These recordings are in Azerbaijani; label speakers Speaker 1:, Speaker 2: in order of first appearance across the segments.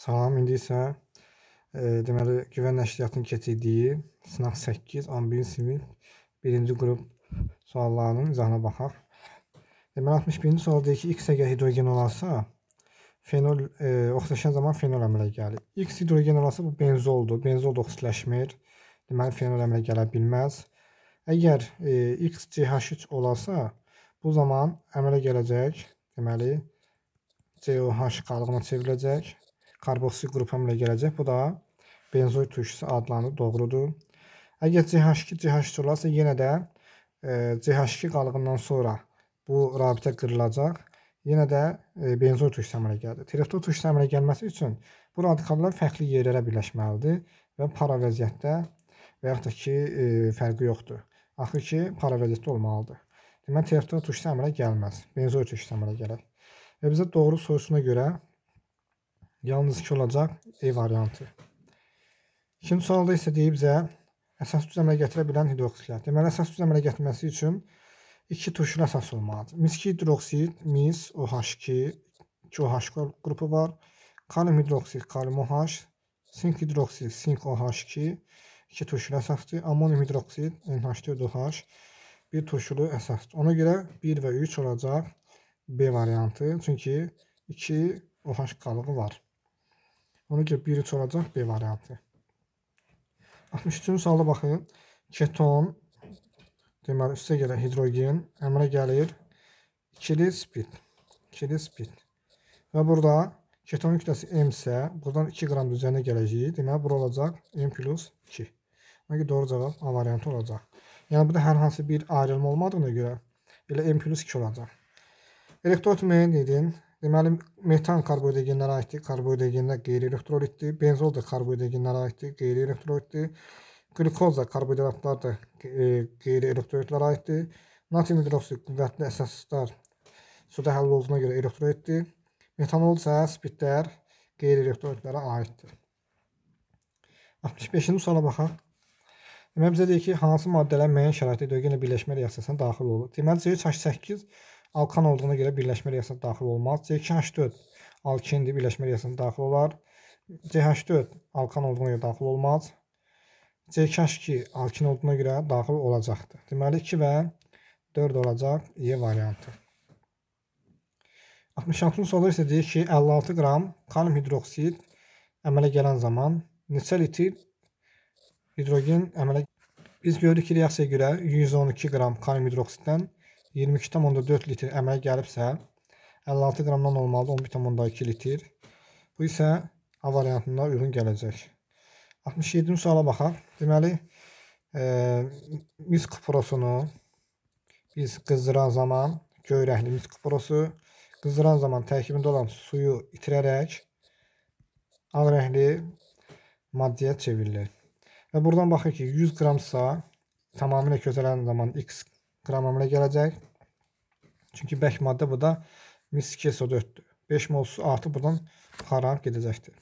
Speaker 1: Salam, indi isə e, deməli güvən nəşriyyatının keçirdiyi sınaq 8, 11-ci sinif 1-ci qrup suallarının izahına baxaq. Deməli 61-ci sual deyir ki, X əgər hidrogen olarsa, fenol e, oksidaşan zaman fenol əmələ gəlir. X hidrogen olarsa bu benzoldur. Benzol da oksidləşmir. Deməli fenol əmələ gələ bilməz. Əgər e, X CH3 olarsa, bu zaman əmələ gələcək, deməli COH qalığına çevriləcək karboksi qrup həmlə gələcək. Bu da benzoy turşusu adlanır, doğrudur. Əgər CH2 CH3 olarsa yenə də e, CH2 qalığından sonra bu rabitə qırılacaq. Yenə də e, benzoy turşusu əmələ gəlir. Triftor turşusu əmələ gəlməsi üçün bu radikallar fərqli yerlərə birləşməlidir və para vəziyyətdə və yaxud da ki, e, fərqi yoxdur. Axır ki, para vəziyyətdə olmalıdır. Deməli, triftor turşusu əmələ gəlməz. Benzoy turşusu əmələ gələr. Və bizə doğru sorusuna görə Yalnız 2 olacaq E variantı. İkinci sualda isə deyib bizə əsas düz əmələ gətirə bilən hidroksilər. Deməli, əsas düz əmələ gətirməsi üçün iki turşun əsas olmalıdır. Miski hidroksid, mis, OH2, 2OH qrupu var. Kalium hidroksid, kalium OH, sink hidroksid, sink OH2, 2 turşulu əsasdır. Amonium hidroksid, NH4OH, bir turşulu əsasdır. Ona görə 1 və 3 olacaq B variantı. Çünki 2 OH qalığı var. Ona görə 1-3 olacaq B variantı. 63-cü sualda baxın. Keton, deməli üstə gələ hidrogen, əmrə gəlir ikili spit. İkili spit. Və burada keton kütləsi M isə buradan 2 qram üzərinə gələcək. Deməli, bura olacaq M plus 2. Ona görə doğru cavab A variantı olacaq. Yəni, burada hər hansı bir ayrılma olmadığına görə elə M plus 2 olacaq. Elektrot müəyyən edin. Deməli, metan karbohidrogenlərə aiddir, karbohidrogenlər qeyri-elektrolitdir. Benzol da karbohidrogenlərə aiddir, qeyri-elektrolitdir. Qlikoz da karbohidratlar da e, qeyri-elektrolitlərə aiddir. Natrium hidroksid qüvvətli əsaslar suda həll olduğuna görə elektrolitdir. Metanol isə spirtlər qeyri-elektrolitlərə aiddir. 65-ci suala baxaq. Deməli bizə deyir ki, hansı maddələr müəyyən şəraitdə hidrogenlə birləşmə reaksiyasına daxil olur? Deməli C-8 alkan olduğuna görə birləşmə reaksiyasına daxil olmaz. CH4 alkendi birləşmə reaksiyasına daxil olar. CH4 alkan olduğuna görə daxil olmaz. CH2 alkin olduğuna görə daxil olacaqdır. Deməli 2 və 4 olacaq E variantı. 66-cı sualda isə deyir ki, 56 qram kalium hidroksid əmələ gələn zaman neçə litr hidrogen əmələ Biz görürük ki, reaksiyaya görə 112 qram kalium hidroksiddən 22,4 litr əmələ gəlibsə, 56 qramdan olmalıdır 11,2 litr. Bu isə A variantında uyğun gələcək. 67-ci suala baxaq. Deməli, e, misk prosunu biz qızdıran zaman göyrəkli misk prosu qızdıran zaman tərkibində olan suyu itirərək ağ rəngli maddəyə çevrilir. Və buradan baxır ki, 100 qramsa tamamilə közələn zaman x qramamına gələcək. Çünki bək maddə bu da mis 2 SO4-dür. 5 mol su artı buradan xarab gedəcəkdir.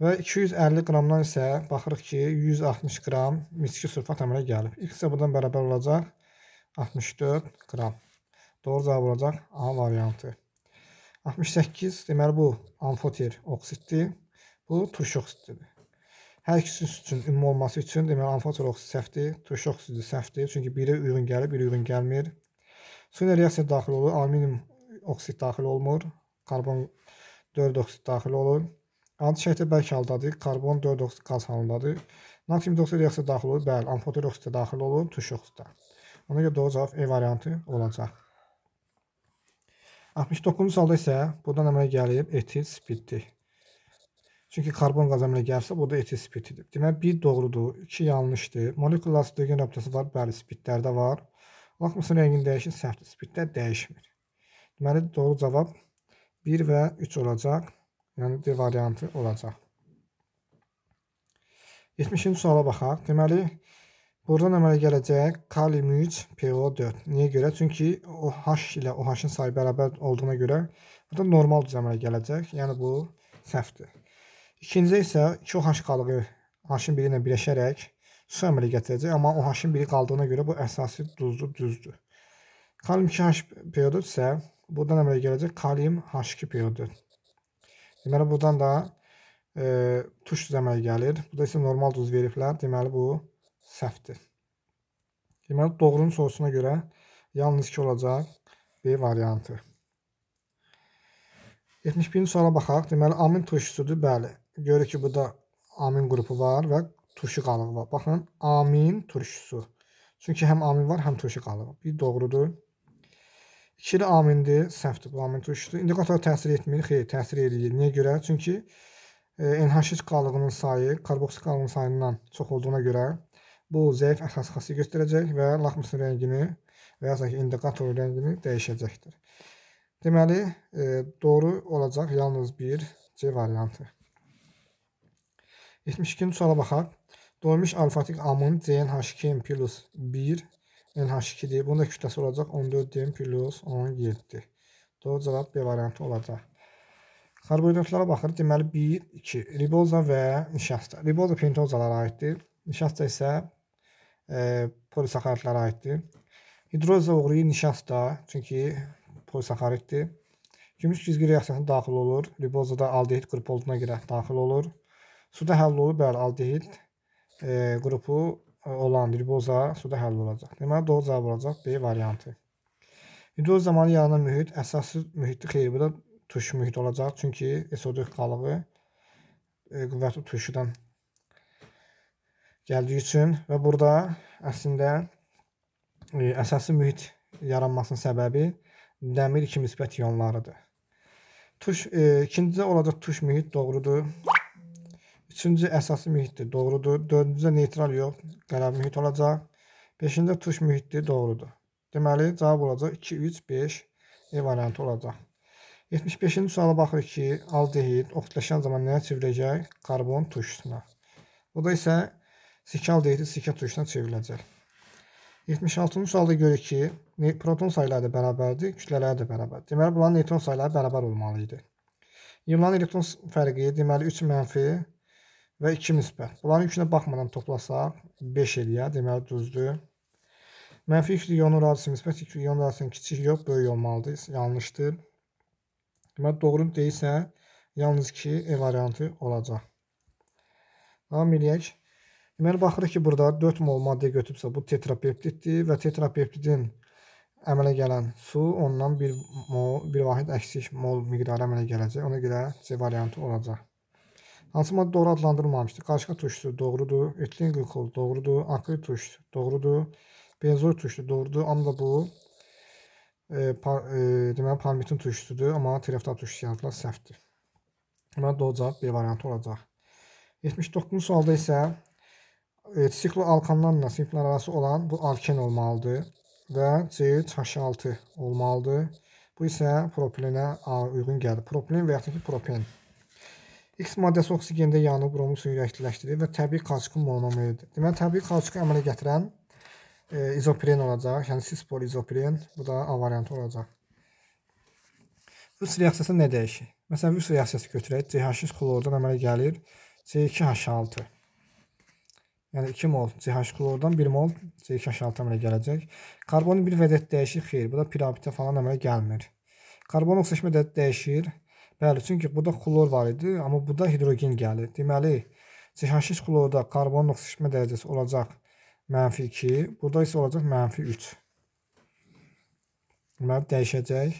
Speaker 1: Və 250 qramdan isə baxırıq ki, 160 qram miski sulfat əmələ gəlib. X isə buradan bərabər olacaq 64 qram. Doğru cavab olacaq A variantı. 68 deməli bu amfoter oksiddir. Bu turş oksididir. Hər ikisi üçün ümumi olması üçün deməli alfa-oksid səhvdir, turşu oksidi səhvdir. Çünki biri ürün gəlir, biri ürün gəlmir. Su ilə reaksiyaya daxil olur, alüminium oksid daxil olmur, karbon 4 oksid daxil olur. Adi şəkildə bərk haldadır, karbon 4 oksid qaz halındadır. Natrium oksid reaksiyaya daxil olur, bəli, amfoter oksid daxil olur, turşu oksiddə. Ona görə doğru cavab E variantı olacaq. 69-cu salda isə buradan əmələ gəlib etil spiddir. Çünki karbon qazanına gəlsə, bu da eti spitidir. Demək, bir doğrudur, iki yanlışdır. Molekular asidogin rabitəsi var, bəli, spitlərdə var. Lakmusun rəngini dəyişir, səhvdir, spitlər dəyişmir. Deməli, doğru cavab 1 və 3 olacaq. Yəni, D variantı olacaq. 70-ci suala baxaq. Deməli, buradan əmələ gələcək kalium 3, PO4. Niyə görə? Çünki OH ilə OH-ın sayı bərabər olduğuna görə burada normal düz əmələ gələcək. Yəni, bu səhvdir. İkincisi isə 2H qalığı H-in biri ilə birləşərək su əmələ gətirəcək, amma o H-in biri qaldığına görə bu əsasi duzlu düzdür. Kalium 2H periodot isə buradan əmələ gələcək kalium H2 periodot. Deməli, buradan da e, tuş düz əmələ gəlir. Burada isə normal duz veriblər. Deməli, bu səhvdir. Deməli, doğrunun sorusuna görə yalnız ki olacaq B variantı. 71-ci suala baxaq. Deməli, amin turşusudur. Bəli. Görür ki, bu da amin qrupu var və turşu qalığı var. Baxın, amin turşusu. Çünki həm amin var, həm turşu qalığı. Bir doğrudur. İkili amindir, səhvdir bu amin turşusu. İndikatora təsir etmir, xeyr, təsir eləyir. Niyə görə? Çünki e, NH3 qalığının sayı karboksi qalığının sayından çox olduğuna görə bu zəif əsas xassiyyə göstərəcək və laxmusun rəngini və ya ki, indikator rəngini dəyişəcəkdir. Deməli, e, doğru olacaq yalnız bir C variantı. 72-ci suala baxaq. Doymuş alfatik amın CNH2 plus 1 NH2-dir. Bunun da kütləsi olacaq 14D plus 17. Doğru cavab B variantı olacaq. Karbohidratlara baxır. Deməli 1, 2. Riboza və nişasta. Riboza pentozalara aiddir. Nişasta isə e, polisaxaridlara aiddir. Hidroza uğrayı nişasta, çünki polisaxariddir. Gümüş cizgi reaksiyasına daxil olur. Ribozada aldehid qrup olduğuna görə daxil olur. Suda həll olub aldehid e, qrupu e, olan riboza suda həll olacaq. Deməli doğru cavab olacaq B variantı. İdol zamanı yaranan mühit əsassız mühitli xeyir. Bu da turşu mühit olacaq. Çünki esodik qalığı e, qüvvətli turşudan gəldiyi üçün və burada əslində e, əsaslı mühit yaranmasının səbəbi dəmir iki müsbət ionlarıdır. Tuş, e, ikincisi olacaq tuş mühit doğrudur. Üçüncü əsas mühitdir, doğrudur. Dördüncü neytral yox, qərar mühit olacaq. Beşinci tuş mühitdir, doğrudur. Deməli, cavab olacaq 2, 3, 5 E variantı olacaq. 75-ci suala baxırıq ki, aldehid oxitləşən zaman nəyə çevriləcək? Karbon turşusuna. O da isə sikə aldehidi sikə turşusuna çevriləcək. 76-cı sualda görək ki, proton sayıları da bərabərdir, kütlələri də bərabər. Deməli, bunların neytron sayıları bərabər olmalı idi. İmlan elektron fərqi, deməli 3 mənfi və 2 nisbət. Bunların yükünə baxmadan toplasaq 5 eləyə, deməli düzdür. Mənfi 2 ionun radisi nisbət 2 ionun radisindən kiçik yox, böyük olmalıdır. Yanlışdır. Deməli doğru deyilsə, yalnız 2 E variantı olacaq. Davam eləyək. Deməli baxırıq ki, burada 4 mol maddə götürübsə, bu tetrapeptiddir və tetrapeptidin əmələ gələn su ondan 1 mol, 1 vahid əksik mol miqdarı əmələ gələcək. Ona görə C variantı olacaq. Açma doğru adlandırılmamışdır. Qarışqa turşusu doğrudur. Etil qlikoz doğrudur. Akri turşusu doğrudur. Benzoy turşusu doğrudur. Amma da bu e, par, e, deməli palmitin turşusudur, amma tərəfdar turşusu yazılar səhvdir. Deməli doğru cavab B variantı olacaq. 79-cu sualda isə e, sikloalkanlarla siniflər arası olan bu alken olmalıdır və C6 olmalıdır. Bu isə propilenə uyğun gəlir. Propilen və yaxud da ki propen. X maddəsi oksigendə yanıb bromu suyuqləşdirir və təbii karçıqın monomeridir. Deməli, təbii karçıqı əmələ gətirən e, izopiren olacaq, yəni sispor izopiren, bu da A variantı olacaq. Vüs reaksiyası nə dəyişir? Məsələn, vüs reaksiyası götürək, CH3 klordan əmələ gəlir C2H6. Yəni 2 mol CH klordan 1 mol C2H6 əmələ gələcək. Karbonun bir vəziyyət dəyişir, xeyr, bu da pirabitə falan əmələ gəlmir. Karbon oksidaşmə dəyişir, Bəli, çünki burada xlor var idi, amma burada hidrogen gəlir. Deməli, CH3 xlorda karbonun oksitləşmə dərəcəsi olacaq mənfi 2, burada isə olacaq mənfi 3. Deməli, dəyişəcək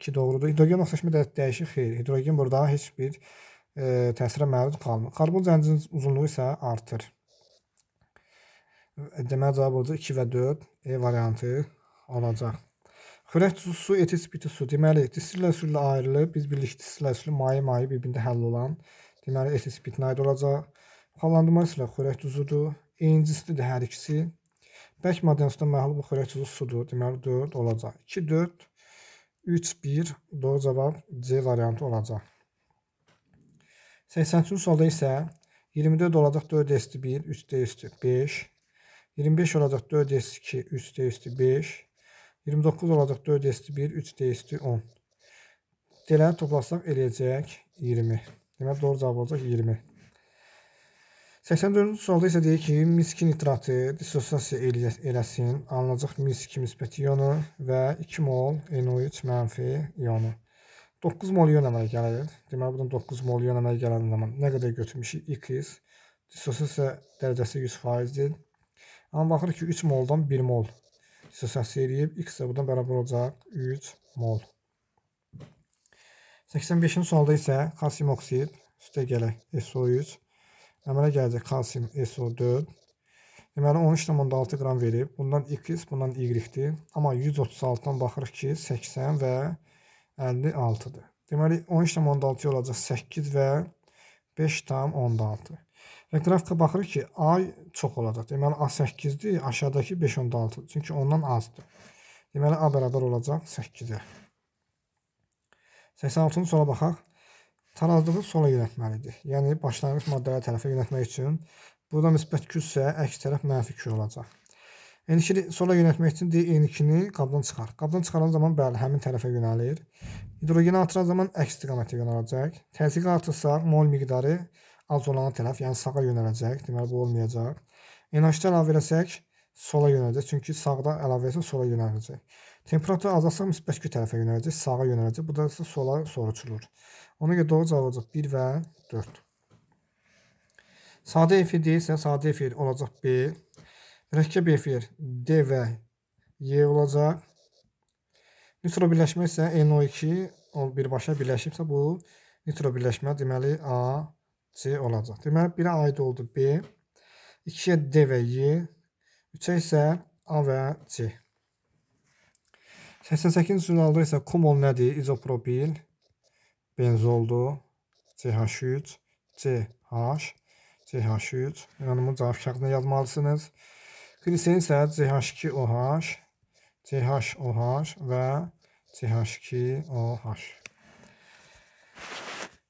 Speaker 1: ki, doğrudur. Hidrogen oksitləşmə dərəcəsi dəyişir, xeyr. Hidrogen burada heç bir e, təsirə məruz qalmır. Karbon zəncirinin uzunluğu isə artır. E, deməli, cavab olacaq 2 və 4 E variantı olacaq. Fletus-su, etis-bitis-su. Deməli, distil-əsüllə ayrılır. Biz bildik distil-əsülü maye-maye bir-birində həll olan. Deməli, etis-bitinə aid olacaq. Xallandırma isilə xörək duzudur. Eynicisidir hər ikisi. Bək madensuda məhlub xörək duzu sudur. Deməli, 4 olacaq. 2, 4, 3, 1. Doğru cavab C variantı olacaq. 83-cü solda isə 24 olacaq 4 esti 1, 3 esti 5. 25 olacaq 4 esti 2, 3 esti 5. 29 olacaq 4s1, 3ds10. Deləni toplasaq eləyəcək 20. Deməli doğru cavab olacaq 20. 84-cü sualda isə deyir ki, miski nitratı disosiasiya elə eləsin, alınacaq mis 2 müsbət ionu və 2 mol NO3 mənfi ionu. 9 mol ion əmələ gəlir. Deməli buradan 9 mol ion əmələ gələn zaman nə qədər götürmüşük? 2x. Disosiasiya dərəcəsi 100%-dir. Amma baxır ki, 3 moldan 1 mol hissə səs eləyib. X də buradan bərabər olacaq 3 mol. 85-ci sualda isə kalsium oksid üstə gələk SO3 əmələ gələcək kalsium SO4 Deməli 13,6 qram verib. Bundan x, bundan y-dir. Amma 136-dan baxırıq ki, 80 və 56-dır. Deməli 13,6 olacaq 8 və 5,6. Və qrafika baxırıq ki, ay çox olacaq. Deməli A8-dir, aşağıdakı 5.6, çünki ondan azdır. Deməli A bərabər olacaq 8-ə. 86-cı sola baxaq. Tarazlığı sola yönətməlidir. Yəni başlanğıc maddəyə tərəfə yönətmək üçün burada müsbət Q isə əks tərəf mənfi Q olacaq. N2-ni sola yönətmək üçün D N2-ni qabdan çıxar. Qabdan çıxaran zaman bəli, həmin tərəfə yönəlir. Hidrogeni artıran zaman əks istiqamətə yönələcək. Təzyiqi artırsa mol miqdarı 0.5 az olana tərəf, yəni sağa yönələcək. Deməli, bu olmayacaq. Enerjidə əlavə eləsək, sola yönələcək. Çünki sağda əlavə eləsə sola yönələcək. Temperatur azalsa müsbət iki tərəfə yönələcək, sağa yönələcək. Bu da isə sola soruşulur. Ona görə doğru cavab olacaq 1 və 4. Sadə efir deyilsə, sadə efir olacaq B. Mürəkkəb efir D və Y olacaq. Nitro birləşmə isə NO2 birbaşa birləşibsə, bu nitro birləşmə deməli A C olacaq. Deməli, 1-ə aid oldu B, 2-yə D və Y, 3-ə isə A və C. 88-ci jurnalda isə kumol nədir? İzopropil, benzoldur, CH3, CH, CH3. Yəni, bunu cavab şəxdində yazmalısınız. Gliserin isə CH2OH, CHOH və CH2OH.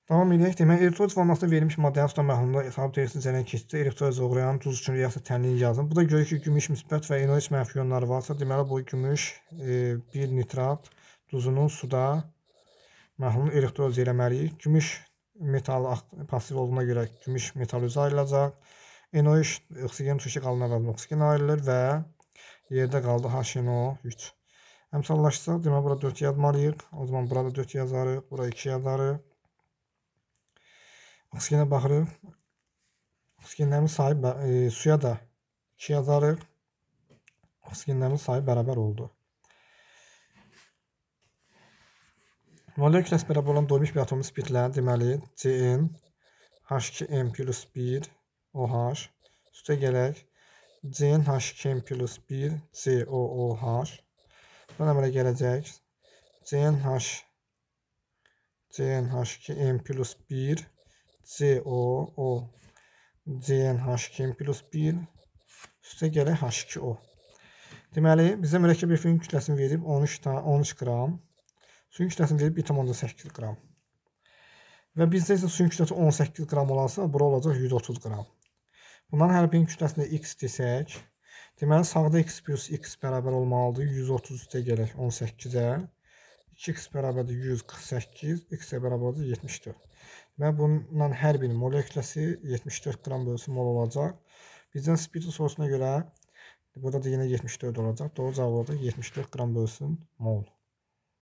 Speaker 1: Davam edək. Demək, elektrolit formasında verilmiş maddənin suda məhlumunda sabit edirsin zərən keçidə elektrolit zoğrayan duz üçün reaksiya tənliyin yazın. Bu da görür ki, gümüş müsbət və inox mənfi yonları varsa, deməli bu gümüş e, bir nitrat duzunun suda məhlum elektroliz eləməliyik. Gümüş metal pasiv olduğuna görə gümüş metalizə ayrılacaq. NO3 oksigen tuşu qalın əvəzinə oksigen ayrılır və yerdə qaldı HNO3. Əmsallaşsa, demək bura 4 yazmalıyıq. O zaman burada 4 yazarıq, bura 2 yazarıq. Oksigena baxırıq. Oksigenlərin sayı e, suya da 2 yazarıq. Oksigenlərin sayı bərabər oldu. Molekül kütləsi bərabər olan doymuş bir atomun spirtləri, deməli CN H2N plus 1 OH üstə gələk CN H2N plus 1 COOH Bundan əmələ gələcək CN H CN H2N plus 1 COO CNH2 plus 1 üstə gələk H2O. Deməli, bizə mürəkkəb efin kütləsini verib 13, 13 qram. Suyun kütləsini verib 1,8 qram. Və bizdə isə suyun kütləsi 18 qram olansa, bura olacaq 130 qram. Bundan hər birinin kütləsində x desək, deməli sağda x plus x bərabər olmalıdır. 130 üstə gələk 18-ə. 2x bərabərdir 148, x-ə bərabərdir 74. Və bundan hər bir mol kütləsi 74 qram bölüsü mol olacaq. Bizdən spirtli sorusuna görə burada da yenə 74 olacaq. Doğru cavab olacaq 74 qram bölüsün mol.